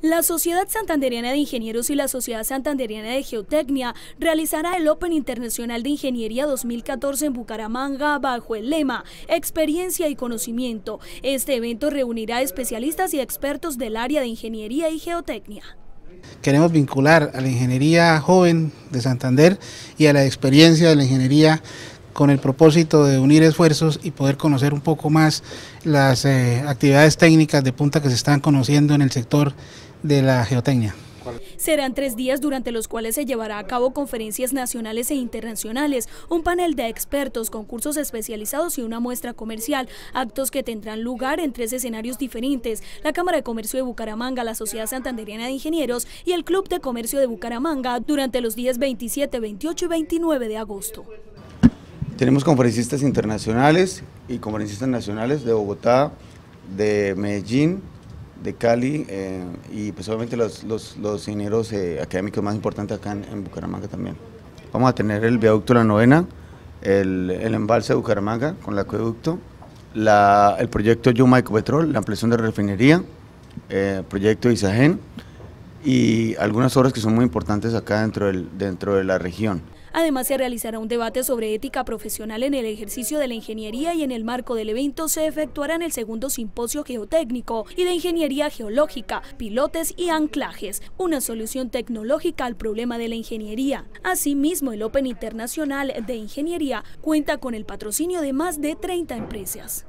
La Sociedad Santanderiana de Ingenieros y la Sociedad Santanderiana de Geotecnia realizará el Open Internacional de Ingeniería 2014 en Bucaramanga bajo el lema Experiencia y Conocimiento. Este evento reunirá especialistas y expertos del área de Ingeniería y Geotecnia. Queremos vincular a la ingeniería joven de Santander y a la experiencia de la ingeniería con el propósito de unir esfuerzos y poder conocer un poco más las eh, actividades técnicas de punta que se están conociendo en el sector de la geotecnia. Serán tres días durante los cuales se llevará a cabo conferencias nacionales e internacionales, un panel de expertos, concursos especializados y una muestra comercial, actos que tendrán lugar en tres escenarios diferentes, la Cámara de Comercio de Bucaramanga, la Sociedad Santanderiana de Ingenieros y el Club de Comercio de Bucaramanga durante los días 27, 28 y 29 de agosto. Tenemos conferencistas internacionales y conferencistas nacionales de Bogotá, de Medellín, de Cali eh, y personalmente los, los, ingenieros eh, académicos más importantes acá en, Bucaramanga también. Vamos a tener el viaducto La Novena, el, embalse de Bucaramanga con el acueducto, el proyecto Yuma Ecopetrol, la ampliación de refinería, el eh, proyecto Isagen y algunas obras que son muy importantes acá dentro, del, dentro de la región. Además, se realizará un debate sobre ética profesional en el ejercicio de la ingeniería y en el marco del evento se efectuarán el segundo simposio geotécnico y de ingeniería geológica, pilotes y anclajes, una solución tecnológica al problema de la ingeniería. Asimismo, el Open Internacional de Ingeniería cuenta con el patrocinio de más de 30 empresas.